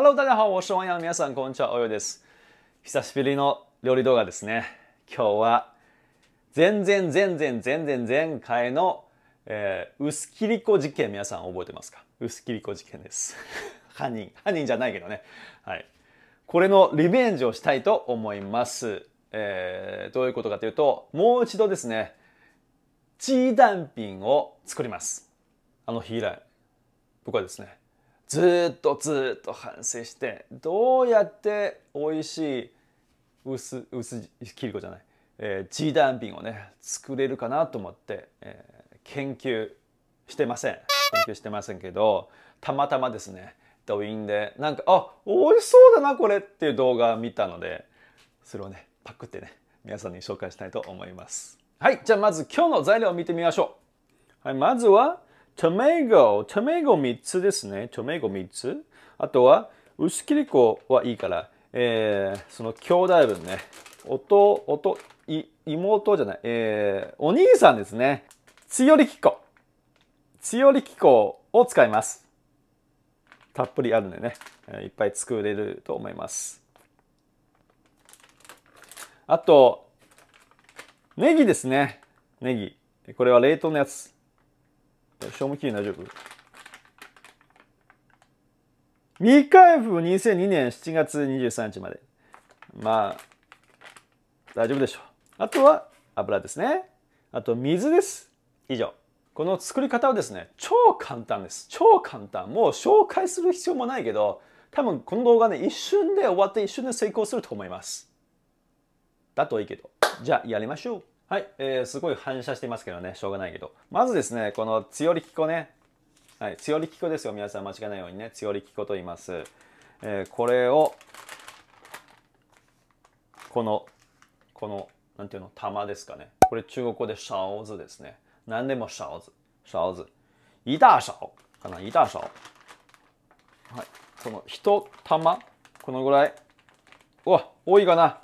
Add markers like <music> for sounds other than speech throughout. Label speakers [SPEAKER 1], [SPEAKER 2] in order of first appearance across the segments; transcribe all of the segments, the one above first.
[SPEAKER 1] Hello，大家好，我是王洋。皆さんこんにちは、およです。久しぶりの料理動画ですね。今日は全然全然全然前回の、えー、薄切り子事件皆さん覚えてますか薄切り子事件です。<laughs> 犯人、犯人じゃないけどね。はい。これのリベンジをしたいと思います。えー、どういうことかというと、もう一度ですね、チーダンピンを作ります。あの日以来、僕はですね、ずっとずっと反省してどうやって美味しい薄薄切りじゃない、えー、ジーダンビンをね作れるかなと思って、えー、研究してません研究してませんけどたまたまですね動員でなんかあ美味しそうだなこれっていう動画を見たのでそれをねパクってね皆さんに紹介したいと思いますはいじゃあまず今日の材料を見てみましょう、はい、まずはトメゴ、トメゴ3つですね。トメゴ3つ。あとは、薄切り粉はいいから、えー、その兄弟分ね。弟、弟、妹じゃない、えー、お兄さんですね。強力粉。強力粉を使います。たっぷりあるんでね、いっぱい作れると思います。あと、ネギですね。ネギ。これは冷凍のやつ。賞味期限大丈夫未開封2002年7月23日まで。まあ、大丈夫でしょう。あとは油ですね。あと水です。以上。この作り方はですね、超簡単です。超簡単。もう紹介する必要もないけど、多分この動画ね、一瞬で終わって一瞬で成功すると思います。だといいけど。じゃあやりましょう。はい、えー、すごい反射してますけどね、しょうがないけど。まずですね、この強力粉ね。はい、強力粉ですよ、皆さん間違いないようにね、強力粉と言います。えー、これを、この、この、なんていうの、玉ですかね。これ中国語でシャオズですね。何でもシャオズ、シャオズ。シャオかな、シャオ。はい、この一玉、このぐらい。うわ、多いかな。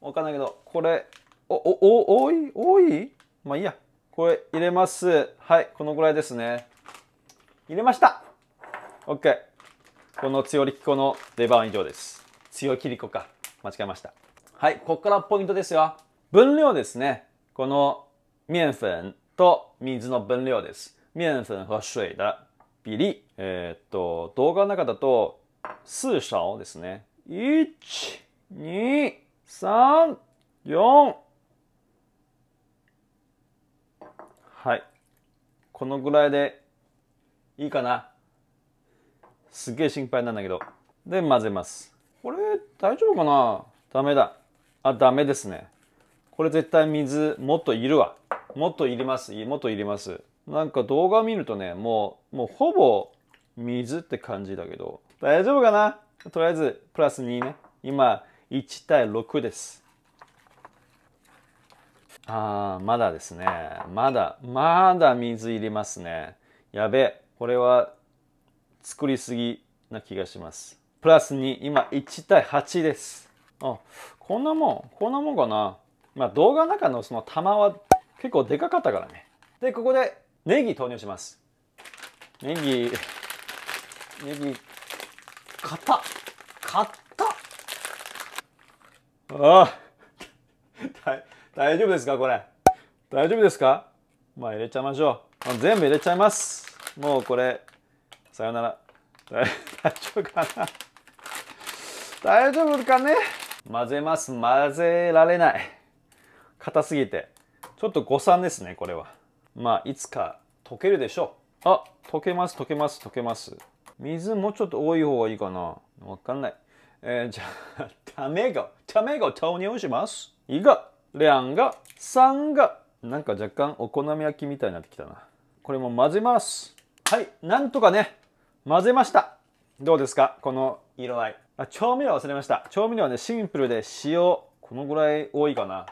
[SPEAKER 1] わかんないけど、これお、お、お、多い多いまあいいや。これ入れます。はい、このぐらいですね。入れました !OK。この強力粉の出番以上です。強切り粉か。間違えました。はい、ここからポイントですよ。分量ですね。この、面粉と水の分量です。面粉和水的比例。えー、っと、動画の中だと、数勺ですね。1、2、3、4、はい。このぐらいでいいかな。すげえ心配なんだけど。で、混ぜます。これ、大丈夫かなダメだ。あ、ダメですね。これ絶対水、もっといるわ。もっといります。もっといります。なんか動画見るとね、もう、もうほぼ水って感じだけど。大丈夫かなとりあえず、プラス2ね。今、1対6です。ああ、まだですね。まだ、まだ水入れますね。やべ、これは作りすぎな気がします。プラス2、今1対8です。あ、こんなもん、こんなもんかな。まあ動画の中のその玉は結構でかかったからね。で、ここでネギ投入します。ネギ、ネギ、硬っ硬っああ大丈夫ですかこれ。大丈夫ですかまあ入れちゃいましょう。全部入れちゃいます。もうこれ、さよなら。大丈夫かな大丈夫かね混ぜます。混ぜられない。硬すぎて。ちょっと誤算ですね、これは。まあ、いつか溶けるでしょう。あ、溶けます、溶けます、溶けます。水もうちょっと多い方がいいかな。わかんない。えー、じゃあ、卵、<laughs> めが、めが投入します。いいか。两が、三が、なんか若干お好み焼きみたいになってきたな。これも混ぜます。はい、なんとかね、混ぜました。どうですかこの色合い。あ、調味料忘れました。調味料はね、シンプルで塩、このぐらい多いかな。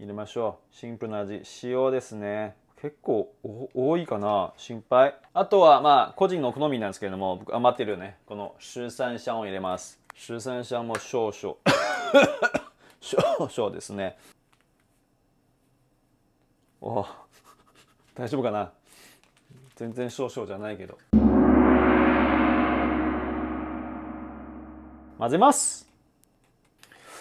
[SPEAKER 1] 入れましょう。シンプルな味。塩ですね。結構多いかな心配。あとはまあ個人の好みなんですけれども、僕余ってるね。このシンシャンを入れます。シンシャンも少々。<coughs> 少々ですね。お大丈夫かな全然少々じゃないけど混ぜます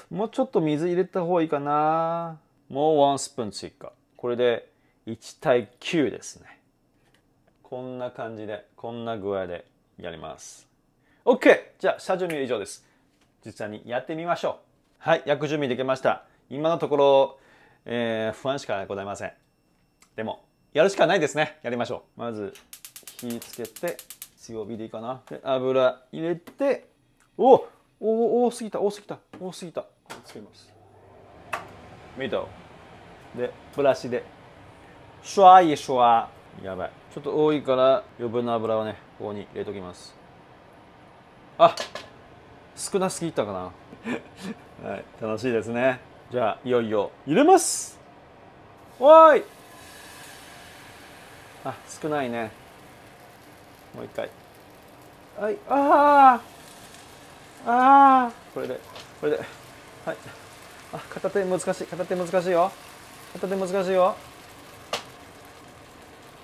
[SPEAKER 1] もうちょっと水入れた方がいいかなもうワンスプーン追加これで1対9ですねこんな感じでこんな具合でやります OK じゃあ下準備は以上です実際にやってみましょうはい約準備できました今のところ、えー、不安しかございませんでも、やるしかないですね。やりましょう。まず、火つけて、強火でいいかな。で、油入れて、おおお多すぎた、多すぎた、多すぎた。つけます。見たで、ブラシで、シュワイシュワやばい。ちょっと多いから、余分な油はね、ここに入れときます。あ少なすぎたかな。<laughs> はい、楽しいですね。じゃあ、いよいよ、入れますおーいあ少ないねもう一回はいああああこれでこれではいあ片手難しい片手難しいよ片手難しいよ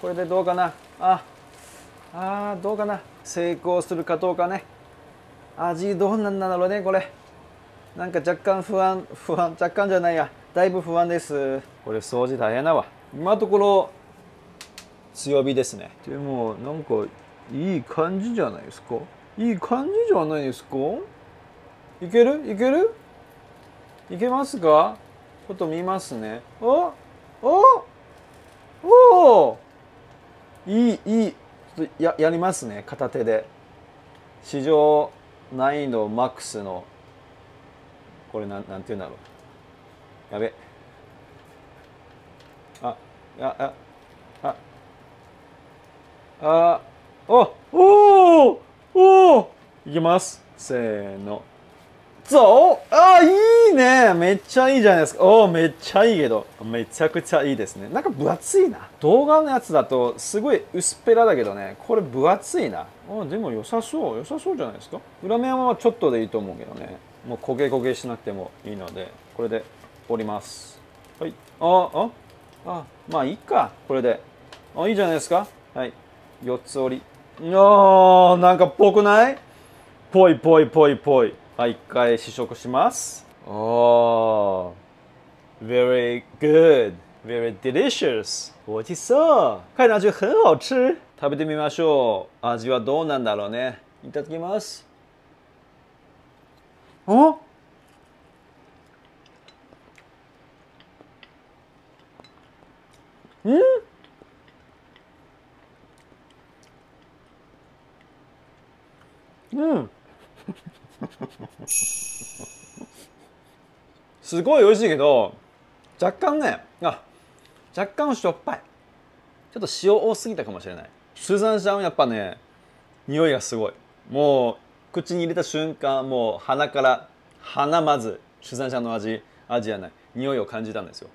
[SPEAKER 1] これでどうかなああどうかな成功するかどうかね味どうなんだろうねこれなんか若干不安不安若干じゃないやだいぶ不安ですこれ掃除大変だわ今のところ強火ですねでもなんかいい感じじゃないですかいい感じじゃないですかいけるいけるいけますかちょっと見ますねあおおいいいいちょっとややりますね片手で史上難易度マックスのこれなんなんて言うんだろうやべあああああおおおおいきますせーのぞあいいねめっちゃいいじゃないですかおおめっちゃいいけどめちゃくちゃいいですねなんか分厚いな動画のやつだとすごい薄っぺらだけどねこれ分厚いなあでも良さそう良さそうじゃないですか裏面はちょっとでいいと思うけどねもう焦げ焦げしなくてもいいのでこれで折りますはいあああまあいいかこれであいいじゃないですかはい四つ折りあなんかぽくないぽいぽいぽいぽいはい一回試食しますああ very good very delicious ごちそう看上去很好吃食べてみましょう味はどうなんだろうねいただきますおうんうん <laughs> すごい美味しいけど若干ねあ若干しょっぱいちょっと塩多すぎたかもしれないスザンシャンやっぱね匂いがすごいもう口に入れた瞬間もう鼻から鼻まずスザンシャンの味味やない匂いを感じたんですよ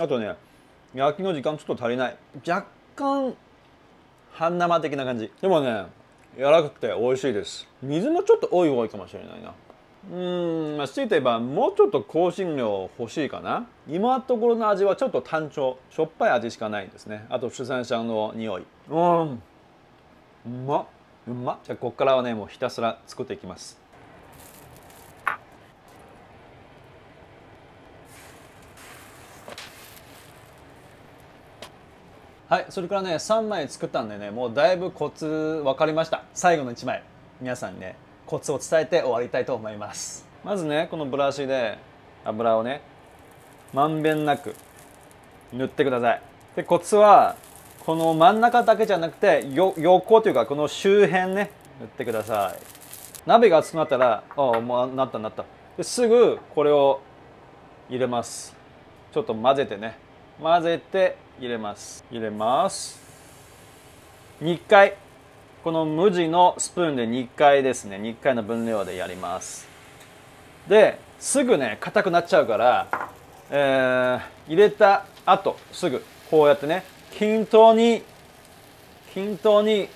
[SPEAKER 1] あとね焼きの時間ちょっと足りない若干半生的な感じでもね柔らかくて美味しいです水もちょっと多い方がいいかもしれないなうんまあ強いて言えばもうちょっと香辛料欲しいかな今のところの味はちょっと単調しょっぱい味しかないんですねあと主産者の匂いうんうまっうまっじゃあこっからはねもうひたすら作っていきますはいそれからね3枚作ったんでねもうだいぶコツ分かりました最後の1枚皆さんにねコツを伝えて終わりたいと思いますまずねこのブラシで油をねまんべんなく塗ってくださいでコツはこの真ん中だけじゃなくて横というかこの周辺ね塗ってください鍋が熱くなったらああもうなったなったですぐこれを入れますちょっと混ぜてね混ぜて入れます入れます2回この無地のスプーンで2回ですね2回の分量でやりますですぐね硬くなっちゃうから、えー、入れた後すぐこうやってね均等に均等に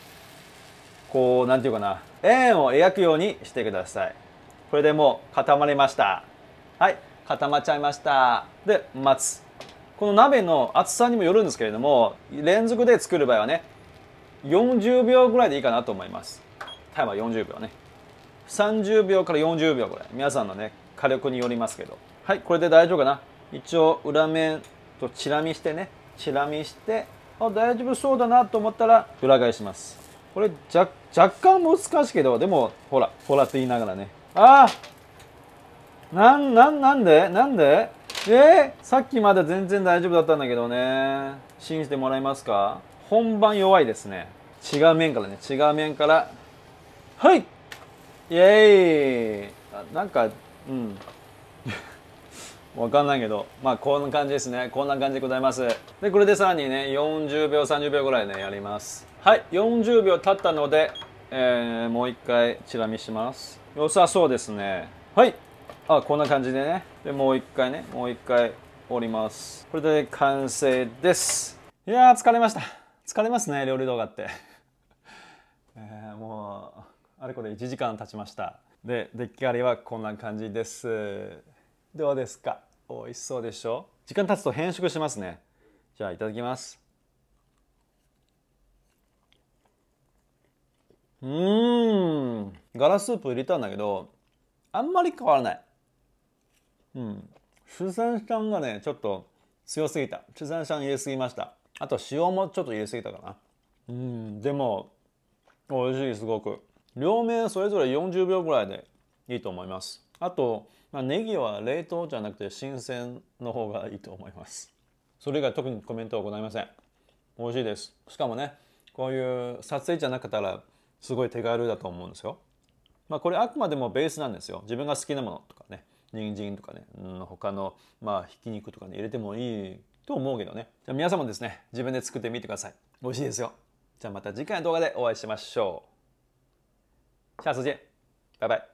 [SPEAKER 1] こう何て言うかな円を描くようにしてくださいこれでもう固まりましたはい固まっちゃいましたで待つこの鍋の厚さにもよるんですけれども連続で作る場合はね40秒ぐらいでいいかなと思いますタイマー40秒ね30秒から40秒ぐらい皆さんのね火力によりますけどはいこれで大丈夫かな一応裏面とチラ見してねチラ見してあ大丈夫そうだなと思ったら裏返しますこれ若干難しいけどでもほらほらって言いながらねああなんなんなんでなんでえー、さっきまだ全然大丈夫だったんだけどね信じてもらえますか本番弱いですね違う面からね違う面からはいイエーイなんかうん <laughs> わかんないけどまあこんな感じですねこんな感じでございますでこれでさらにね40秒30秒ぐらいねやりますはい40秒経ったので、えー、もう一回チラ見します良さそうですねはいあこんな感じでねでもう一回ねもう一回折りますこれで完成ですいやー疲れました疲れますね料理動画って <laughs> えー、もうあれこれ1時間経ちましたで出来上がりはこんな感じですどうですか美味しそうでしょ時間経つと変色しますねじゃあいただきますうんガラスープ入れたんだけどあんまり変わらないうん。シュザンシャンがね、ちょっと強すぎた。シュザンシャン入れすぎました。あと塩もちょっと入れすぎたかな。うん、でも、美味しい、すごく。両面それぞれ40秒ぐらいでいいと思います。あと、まあ、ネギは冷凍じゃなくて新鮮の方がいいと思います。それ以外特にコメントはございません。美味しいです。しかもね、こういう撮影じゃなかったらすごい手軽だと思うんですよ。まあこれあくまでもベースなんですよ。自分が好きなものとかね。人参とかね、うん、他の、まあ、ひき肉とかに、ね、入れてもいいと思うけどね。じゃ皆さんもですね、自分で作ってみてください。美味しいですよ。じゃあまた次回の動画でお会いしましょう。下次见，拜拜。